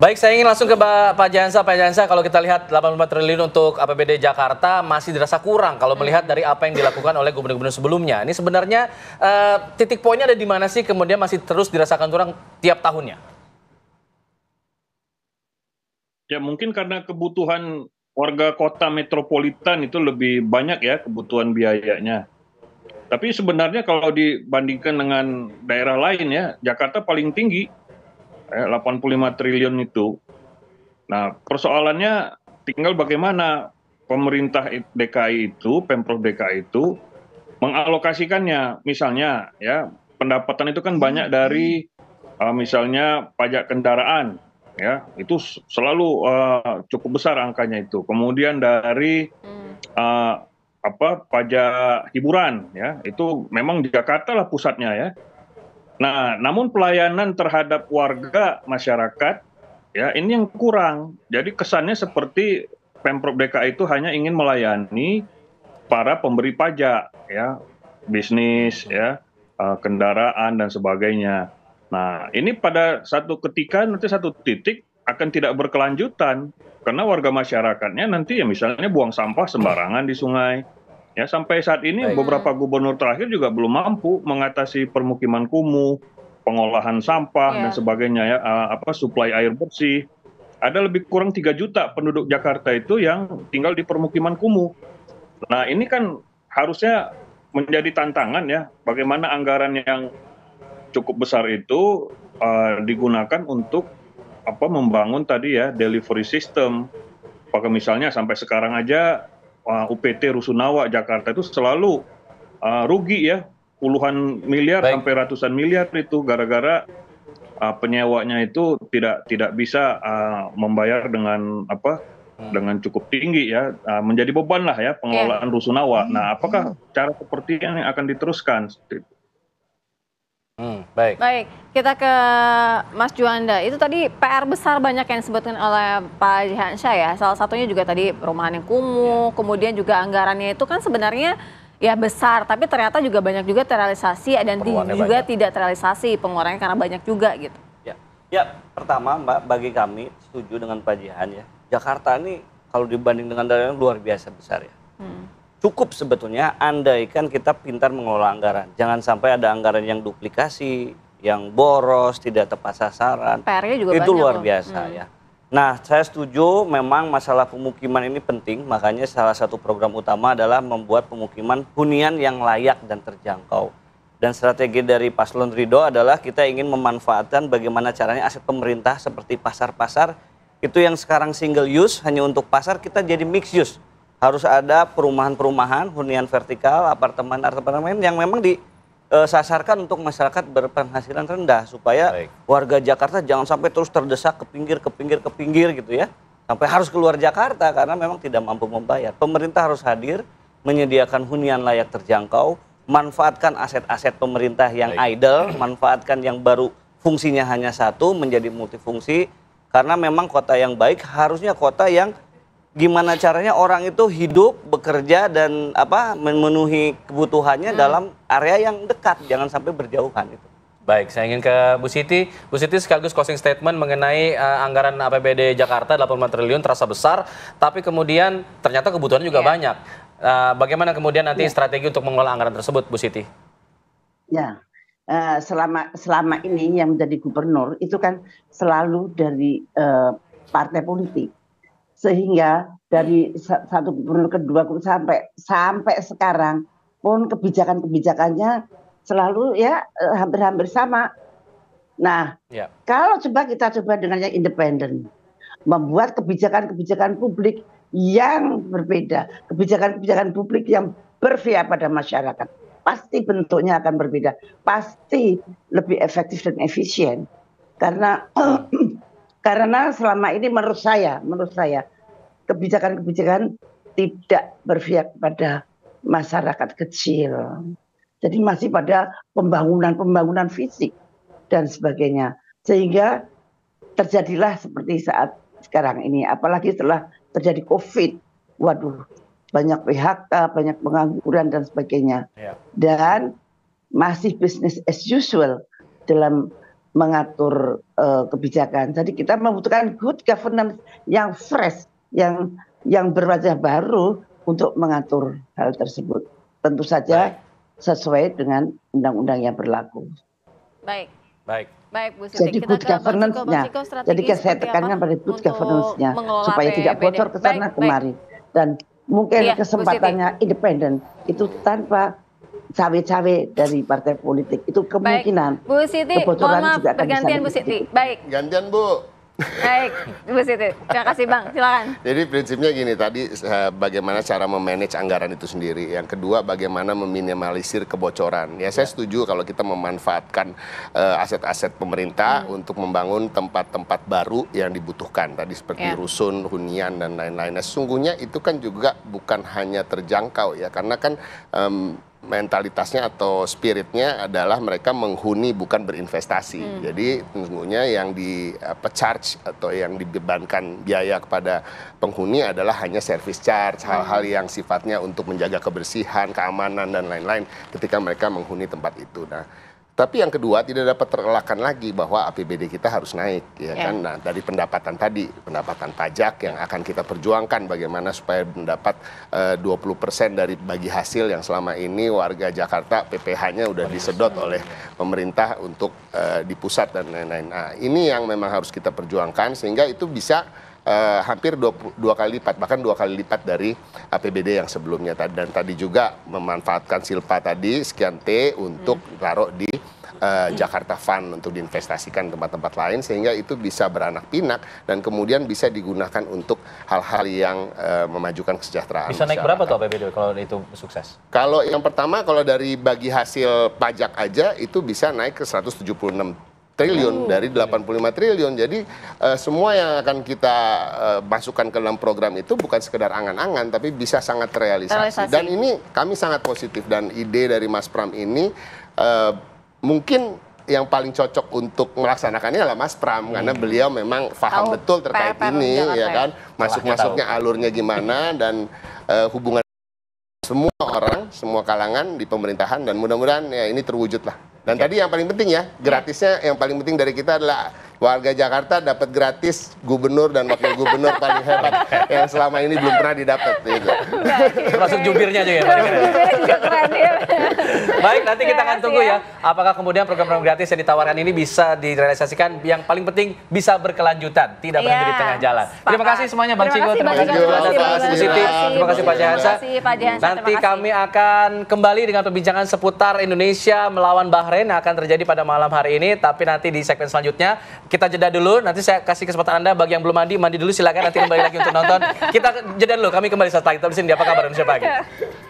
Baik, saya ingin langsung ke Pak Jansa. Pak Jansa, kalau kita lihat 84 triliun untuk APBD Jakarta masih dirasa kurang kalau hmm. melihat dari apa yang dilakukan oleh gubernur-gubernur sebelumnya. Ini sebenarnya uh, titik poinnya ada di mana sih kemudian masih terus dirasakan kurang tiap tahunnya? Ya mungkin karena kebutuhan warga kota metropolitan itu lebih banyak ya kebutuhan biayanya. Tapi sebenarnya kalau dibandingkan dengan daerah lain ya, Jakarta paling tinggi 85 eh, triliun itu. Nah, persoalannya tinggal bagaimana pemerintah DKI itu, Pemprov DKI itu mengalokasikannya. Misalnya ya, pendapatan itu kan banyak hmm. dari uh, misalnya pajak kendaraan ya, itu selalu uh, cukup besar angkanya itu. Kemudian dari uh, apa pajak hiburan ya, itu memang di Jakarta lah pusatnya ya. Nah, namun pelayanan terhadap warga masyarakat ya ini yang kurang. Jadi kesannya seperti Pemprov DKI itu hanya ingin melayani para pemberi pajak ya, bisnis ya, eh, kendaraan dan sebagainya. Nah, ini pada satu ketika nanti satu titik akan tidak berkelanjutan karena warga masyarakatnya nanti ya misalnya buang sampah sembarangan di sungai Ya, sampai saat ini Baik. beberapa gubernur terakhir juga belum mampu mengatasi permukiman kumuh, pengolahan sampah yeah. dan ya. sebagainya ya, ah, apa suplai air bersih. Ada lebih kurang 3 juta penduduk Jakarta itu yang tinggal di permukiman kumuh. Nah, ini kan harusnya menjadi tantangan ya, bagaimana anggaran yang cukup besar itu uh, digunakan untuk apa membangun tadi ya delivery system. Apakah misalnya sampai sekarang aja uh, UPT Rusunawa Jakarta itu selalu uh, rugi ya puluhan miliar Baik. sampai ratusan miliar itu gara-gara uh, penyewanya itu tidak tidak bisa uh, membayar dengan apa hmm. dengan cukup tinggi ya uh, menjadi beban lah ya pengelolaan yeah. Rusunawa. Nah, hmm. apakah cara seperti ini akan diteruskan? Hmm, baik. Baik, kita ke Mas Juanda. Itu tadi PR besar banyak yang disebutkan oleh Pak Jihansyah ya. Salah satunya juga tadi perumahan yang kumuh, ya. kemudian juga anggarannya itu kan sebenarnya ya besar, tapi ternyata juga banyak juga terrealisasi dan juga banyak. tidak terrealisasi pengurangan karena banyak juga gitu. Ya, ya pertama Mbak, bagi kami setuju dengan Pak Jihan ya. Jakarta ini kalau dibanding dengan daerah luar biasa besar ya cukup sebetulnya andaikan kita pintar mengelola anggaran. Jangan sampai ada anggaran yang duplikasi, yang boros, tidak tepat sasaran. PR-nya juga Itu luar loh. biasa hmm. ya. Nah, saya setuju memang masalah pemukiman ini penting, makanya salah satu program utama adalah membuat pemukiman hunian yang layak dan terjangkau. Dan strategi dari Paslon Rido adalah kita ingin memanfaatkan bagaimana caranya aset pemerintah seperti pasar-pasar itu yang sekarang single use hanya untuk pasar kita jadi mixed use harus ada perumahan-perumahan, hunian vertikal, apartemen-apartemen yang memang disasarkan eh, untuk masyarakat berpenghasilan rendah supaya Baik. warga Jakarta jangan sampai terus terdesak ke pinggir, ke pinggir, ke pinggir gitu ya. Sampai harus keluar Jakarta karena memang tidak mampu membayar. Pemerintah harus hadir menyediakan hunian layak terjangkau, manfaatkan aset-aset pemerintah yang Baik. idle, manfaatkan yang baru fungsinya hanya satu menjadi multifungsi karena memang kota yang baik harusnya kota yang gimana caranya orang itu hidup, bekerja dan apa memenuhi kebutuhannya hmm. dalam area yang dekat, jangan sampai berjauhan itu. Baik, saya ingin ke Bu Siti. Bu Siti sekaligus closing statement mengenai uh, anggaran APBD Jakarta 80 triliun terasa besar, tapi kemudian ternyata kebutuhan juga yeah. banyak. Uh, bagaimana kemudian nanti yeah. strategi untuk mengelola anggaran tersebut, Bu Siti? Ya, yeah. uh, selama selama ini yang menjadi gubernur itu kan selalu dari uh, partai politik sehingga dari hmm. satu gubernur ke dua sampai sampai sekarang pun kebijakan-kebijakannya selalu ya e, hampir-hampir sama. Nah, ya. kalau coba kita coba dengan yang independen, membuat kebijakan-kebijakan publik yang berbeda, kebijakan-kebijakan publik yang berpihak pada masyarakat, pasti bentuknya akan berbeda, pasti lebih efektif dan efisien. Karena hmm. karena selama ini menurut saya menurut saya kebijakan-kebijakan tidak berpihak pada masyarakat kecil. Jadi masih pada pembangunan-pembangunan fisik dan sebagainya. Sehingga terjadilah seperti saat sekarang ini apalagi setelah terjadi Covid. Waduh, banyak PHK, banyak pengangguran dan sebagainya. Ya. Dan masih bisnis as usual dalam mengatur uh, kebijakan. Jadi kita membutuhkan good governance yang fresh, yang yang berwajah baru untuk mengatur hal tersebut. Tentu saja Baik. sesuai dengan undang-undang yang berlaku. Baik. Baik. Baik, Bu Siti. Jadi kita good governance-nya. Jadi saya tekankan pada good governance-nya supaya tidak bocor ke sana kemari dan mungkin iya, kesempatannya independen itu tanpa cawe-cawe dari partai politik itu kemungkinan Baik. Bu Siti, kebocoran maaf, juga akan pergantian Bu Siti. Baik. Gantian Bu. Baik, Bu Siti. Terima kasih Bang, silakan. Jadi prinsipnya gini tadi eh, bagaimana cara memanage anggaran itu sendiri. Yang kedua bagaimana meminimalisir kebocoran. Ya saya ya. setuju kalau kita memanfaatkan eh, aset-aset uh, pemerintah hmm. untuk membangun tempat-tempat baru yang dibutuhkan tadi seperti ya. rusun, hunian dan lain-lain. Nah, sesungguhnya itu kan juga bukan hanya terjangkau ya karena kan um, mentalitasnya atau spiritnya adalah mereka menghuni bukan berinvestasi. Hmm. Jadi sesungguhnya yang di apa charge atau yang dibebankan biaya kepada penghuni adalah hanya service charge, hal-hal hmm. yang sifatnya untuk menjaga kebersihan, keamanan dan lain-lain ketika mereka menghuni tempat itu. Nah, tapi yang kedua tidak dapat terelakkan lagi bahwa APBD kita harus naik ya yeah. kan. Nah, dari pendapatan tadi, pendapatan pajak yang akan kita perjuangkan bagaimana supaya mendapat eh, uh, 20% dari bagi hasil yang selama ini warga Jakarta PPh-nya sudah disedot oleh pemerintah untuk uh, di pusat dan lain-lain. Nah, ini yang memang harus kita perjuangkan sehingga itu bisa uh, hampir dua, dua kali lipat bahkan dua kali lipat dari APBD yang sebelumnya dan tadi juga memanfaatkan silpa tadi sekian t untuk hmm. taruh di Uh, Jakarta Fund untuk diinvestasikan tempat-tempat lain sehingga itu bisa beranak pinak dan kemudian bisa digunakan untuk hal-hal yang uh, memajukan kesejahteraan. Bisa naik berapa tuh APBD kalau itu sukses? Kalau yang pertama kalau dari bagi hasil pajak aja itu bisa naik ke 176 triliun oh. dari 85 triliun. Jadi uh, semua yang akan kita uh, masukkan ke dalam program itu bukan sekedar angan-angan tapi bisa sangat realisasi. realisasi. Dan ini kami sangat positif dan ide dari Mas Pram ini uh, mungkin yang paling cocok untuk melaksanakannya adalah Mas Pram hmm. karena beliau memang paham oh, betul terkait per, per, ini ya kan masuk-masuknya alurnya gimana dan uh, hubungan semua orang, semua kalangan di pemerintahan dan mudah-mudahan ya ini terwujud lah. Dan okay. tadi yang paling penting ya, gratisnya yang paling penting dari kita adalah warga Jakarta dapat gratis gubernur dan wakil gubernur paling hebat yang selama ini belum pernah didapat. Gitu. Termasuk jubirnya ya, juga ya? Jubirnya juga ya. Baik, nanti kita akan tunggu ya. ya. Apakah kemudian program-program gratis yang ditawarkan ini bisa direalisasikan? Yang paling penting bisa berkelanjutan, tidak berhenti di iya, tengah jalan. Terima kasih semuanya Bang Cigo, terima kasih bang Ana, terima kasih terima kasih Pak Jansen Nanti kami akan kembali dengan perbincangan seputar Indonesia melawan Bahrain akan terjadi pada malam hari ini, tapi nanti di segmen selanjutnya kita jeda dulu. Nanti saya kasih kesempatan Anda bagi yang belum mandi, mandi dulu silakan nanti kembali lagi untuk nonton. Kita jeda dulu, kami kembali setelah itu. Terima kasih. Apa kabar Indonesia pagi?